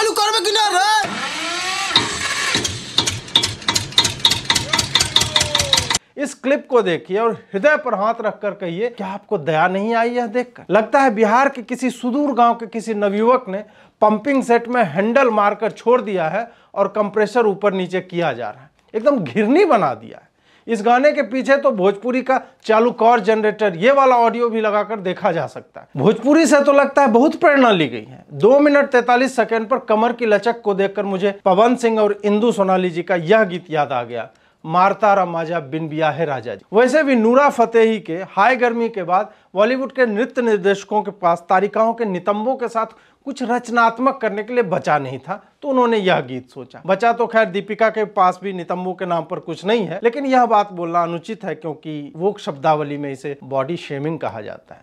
চালু করবে इस क्लिप को देखिए और हृदय पर हाथ रखकर कहिए क्या आपको दया नहीं आई यह देखकर लगता है बिहार के किसी सुदूर गांव के किसी नवयुवक ने पंपिंग सेट में हैंडल मारकर छोड़ दिया है और कंप्रेसर ऊपर नीचे किया जा रहा है एकदम घिरनी बना दिया है इस गाने के पीछे तो भोजपुरी का चालू कॉर जनरेटर ये वाला ऑडियो भी लगाकर देखा जा सकता है भोजपुरी से तो लगता है बहुत प्रेरणा ली गई है दो मिनट तैतालीस सेकेंड पर कमर की लचक को देखकर मुझे पवन सिंह और इंदू सोनाली जी का यह गीत याद आ गया मारता रामाजा बिन है राजा जी वैसे भी नूरा फतेही के हाई गर्मी के बाद बॉलीवुड के नृत्य निर्देशकों के पास तारिकाओं के नितंबों के साथ कुछ रचनात्मक करने के लिए बचा नहीं था तो उन्होंने यह गीत सोचा बचा तो खैर दीपिका के पास भी नितंबों के नाम पर कुछ नहीं है लेकिन यह बात बोलना अनुचित है क्योंकि वो शब्दावली में इसे बॉडी शेमिंग कहा जाता है